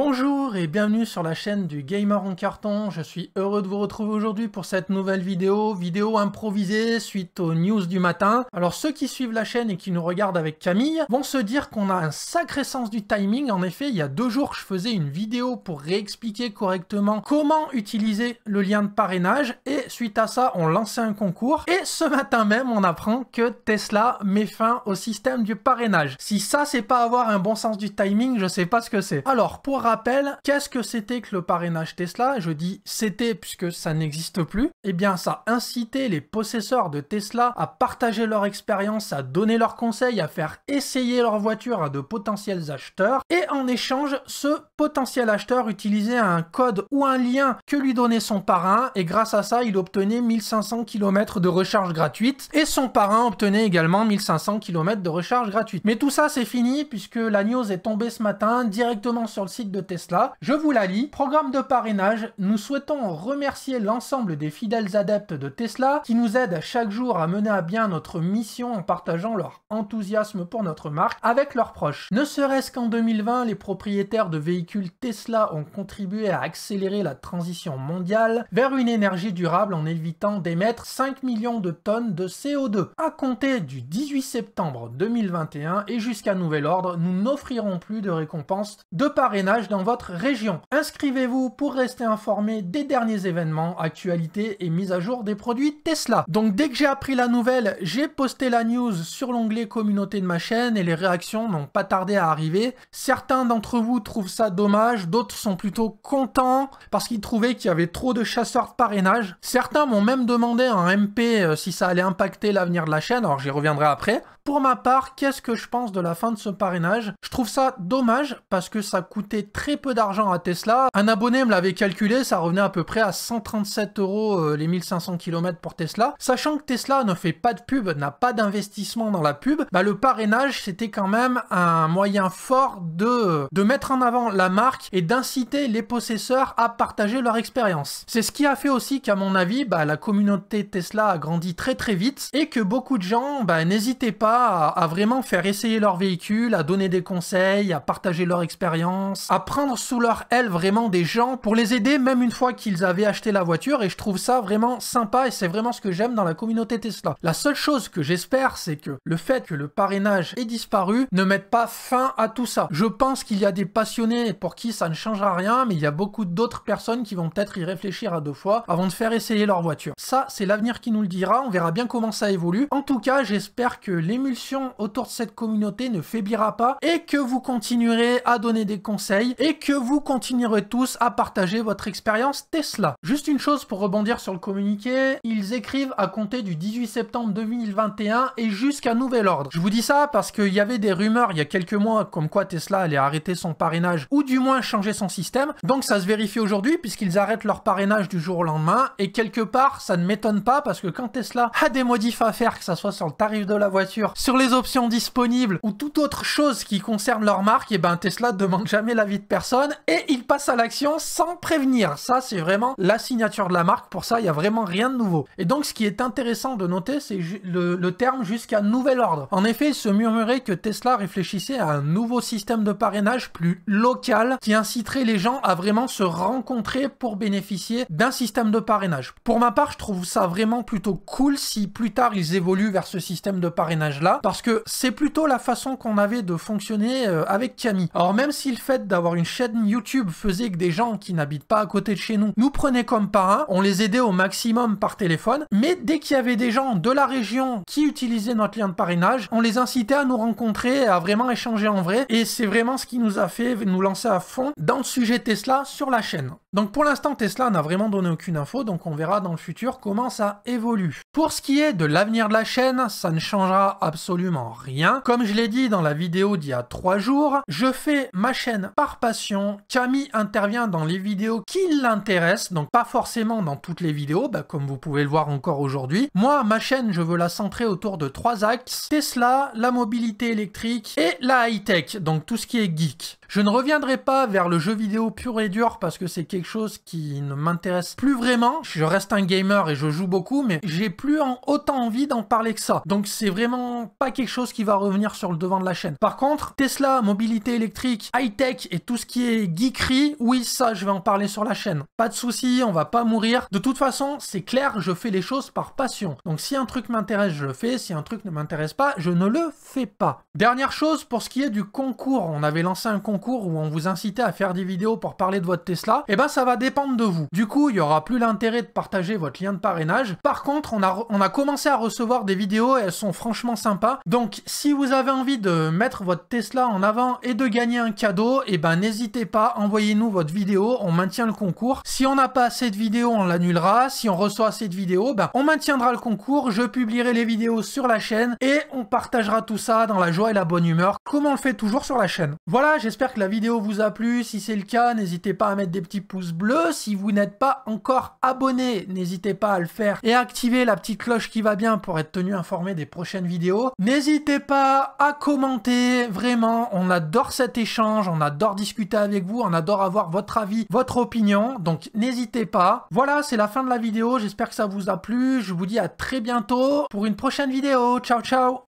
Bonjour et bienvenue sur la chaîne du Gamer en carton, je suis heureux de vous retrouver aujourd'hui pour cette nouvelle vidéo, vidéo improvisée suite aux news du matin. Alors ceux qui suivent la chaîne et qui nous regardent avec Camille vont se dire qu'on a un sacré sens du timing, en effet il y a deux jours je faisais une vidéo pour réexpliquer correctement comment utiliser le lien de parrainage et suite à ça on lançait un concours et ce matin même on apprend que Tesla met fin au système du parrainage. Si ça c'est pas avoir un bon sens du timing je sais pas ce que c'est. Alors pour rappelle qu'est-ce que c'était que le parrainage Tesla. Je dis c'était puisque ça n'existe plus. et eh bien, ça incitait les possesseurs de Tesla à partager leur expérience, à donner leurs conseils, à faire essayer leur voiture à de potentiels acheteurs. Et en échange, ce potentiel acheteur utilisait un code ou un lien que lui donnait son parrain. Et grâce à ça, il obtenait 1500 km de recharge gratuite. Et son parrain obtenait également 1500 km de recharge gratuite. Mais tout ça, c'est fini puisque la news est tombée ce matin directement sur le site de Tesla. Je vous la lis. Programme de parrainage, nous souhaitons remercier l'ensemble des fidèles adeptes de Tesla qui nous aident chaque jour à mener à bien notre mission en partageant leur enthousiasme pour notre marque avec leurs proches. Ne serait-ce qu'en 2020, les propriétaires de véhicules Tesla ont contribué à accélérer la transition mondiale vers une énergie durable en évitant d'émettre 5 millions de tonnes de CO2. À compter du 18 septembre 2021 et jusqu'à nouvel ordre, nous n'offrirons plus de récompenses de parrainage dans votre région. Inscrivez-vous pour rester informé des derniers événements, actualités et mises à jour des produits Tesla. Donc dès que j'ai appris la nouvelle, j'ai posté la news sur l'onglet communauté de ma chaîne et les réactions n'ont pas tardé à arriver. Certains d'entre vous trouvent ça dommage, d'autres sont plutôt contents parce qu'ils trouvaient qu'il y avait trop de chasseurs de parrainage. Certains m'ont même demandé en MP euh, si ça allait impacter l'avenir de la chaîne, alors j'y reviendrai après. Pour ma part, qu'est-ce que je pense de la fin de ce parrainage Je trouve ça dommage parce que ça coûtait très peu d'argent à Tesla. Un abonné me l'avait calculé, ça revenait à peu près à 137 euros euh, les 1500 km pour Tesla. Sachant que Tesla ne fait pas de pub, n'a pas d'investissement dans la pub, bah le parrainage c'était quand même un moyen fort de, de mettre en avant la marque et d'inciter les possesseurs à partager leur expérience. C'est ce qui a fait aussi qu'à mon avis, bah, la communauté Tesla a grandi très très vite et que beaucoup de gens bah, n'hésitaient pas à, vraiment faire essayer leur véhicule, à donner des conseils, à partager leur expérience, à prendre sous leur aile vraiment des gens pour les aider même une fois qu'ils avaient acheté la voiture et je trouve ça vraiment sympa et c'est vraiment ce que j'aime dans la communauté Tesla. La seule chose que j'espère c'est que le fait que le parrainage ait disparu ne mette pas fin à tout ça. Je pense qu'il y a des passionnés pour qui ça ne changera rien mais il y a beaucoup d'autres personnes qui vont peut-être y réfléchir à deux fois avant de faire essayer leur voiture. Ça c'est l'avenir qui nous le dira, on verra bien comment ça évolue. En tout cas j'espère que l'émulsion autour de cette communauté ne faiblira pas et que vous continuerez à donner des conseils et que vous continuerez tous à partager votre expérience Tesla. Juste une chose pour rebondir sur le communiqué, ils écrivent à compter du 18 septembre 2021 et jusqu'à nouvel ordre. Je vous dis ça parce qu'il y avait des rumeurs il y a quelques mois comme quoi Tesla allait arrêter son parrainage ou du moins changer son système, donc ça se vérifie aujourd'hui puisqu'ils arrêtent leur parrainage du jour au lendemain et quelque part ça ne m'étonne pas parce que quand Tesla a des modifs à faire, que ça soit sur le tarif de la voiture, sur les options disponibles ou toute autre chose qui concerne leur marque, et eh ben Tesla demande jamais l'avis personne et il passe à l'action sans prévenir. Ça, c'est vraiment la signature de la marque. Pour ça, il n'y a vraiment rien de nouveau. Et donc, ce qui est intéressant de noter, c'est le, terme jusqu'à nouvel ordre. En effet, il se murmurait que Tesla réfléchissait à un nouveau système de parrainage plus local qui inciterait les gens à vraiment se rencontrer pour bénéficier d'un système de parrainage. Pour ma part, je trouve ça vraiment plutôt cool si plus tard ils évoluent vers ce système de parrainage là, parce que c'est plutôt la façon qu'on avait de fonctionner euh, avec Camille. Alors même si le fait d'avoir une chaîne YouTube faisait que des gens qui n'habitent pas à côté de chez nous nous prenaient comme parrain, on les aidait au maximum par téléphone, mais dès qu'il y avait des gens de la région qui utilisaient notre lien de parrainage, on les incitait à nous rencontrer, à vraiment échanger en vrai, et c'est vraiment ce qui nous a fait nous lancer à fond dans le sujet Tesla sur la chaîne. Donc pour l'instant, Tesla n'a vraiment donné aucune info, donc on verra dans le futur comment ça évolue. Pour ce qui est de l'avenir de la chaîne, ça ne changera absolument rien. Comme je l'ai dit dans la vidéo d'il y a trois jours, je fais ma chaîne par passion. Camille intervient dans les vidéos qui l'intéressent, donc pas forcément dans toutes les vidéos, bah, comme vous pouvez le voir encore aujourd'hui. Moi, ma chaîne, je veux la centrer autour de trois axes, Tesla, la mobilité électrique et la high-tech, donc tout ce qui est geek. Je ne reviendrai pas vers le jeu vidéo pur et dur parce que c'est quelque quelque chose qui ne m'intéresse plus vraiment. Je reste un gamer et je joue beaucoup, mais j'ai plus autant envie d'en parler que ça. Donc c'est vraiment pas quelque chose qui va revenir sur le devant de la chaîne. Par contre, Tesla, mobilité électrique, high-tech et tout ce qui est geekery, oui, ça, je vais en parler sur la chaîne. Pas de souci, on va pas mourir. De toute façon, c'est clair, je fais les choses par passion. Donc si un truc m'intéresse, je le fais. Si un truc ne m'intéresse pas, je ne le fais pas. Dernière chose, pour ce qui est du concours, on avait lancé un concours où on vous incitait à faire des vidéos pour parler de votre Tesla. Et eh ben ça va dépendre de vous. Du coup, il n'y aura plus l'intérêt de partager votre lien de parrainage. Par contre, on a, commencé à recevoir des vidéos et elles sont franchement sympas. Donc, si vous avez envie de mettre votre Tesla en avant et de gagner un cadeau, et eh ben n'hésitez pas, envoyez-nous votre vidéo, on maintient le concours. Si on n'a pas assez de vidéos, on l'annulera. Si on reçoit assez de vidéos, ben, on maintiendra le concours. Je publierai les vidéos sur la chaîne et on partagera tout ça dans la joie et la bonne humeur, comme on le fait toujours sur la chaîne. Voilà, j'espère que la vidéo vous a plu. Si c'est le cas, n'hésitez pas à mettre des petits pouces bleu. Si vous n'êtes pas encore abonné, n'hésitez pas à le faire et activer la petite cloche qui va bien pour être tenu informé des prochaines vidéos. N'hésitez pas à commenter, vraiment, on adore cet échange, on adore discuter avec vous, on adore avoir votre avis, votre opinion, donc n'hésitez pas. Voilà, c'est la fin de la vidéo, j'espère que ça vous a plu, je vous dis à très bientôt pour une prochaine vidéo, ciao ciao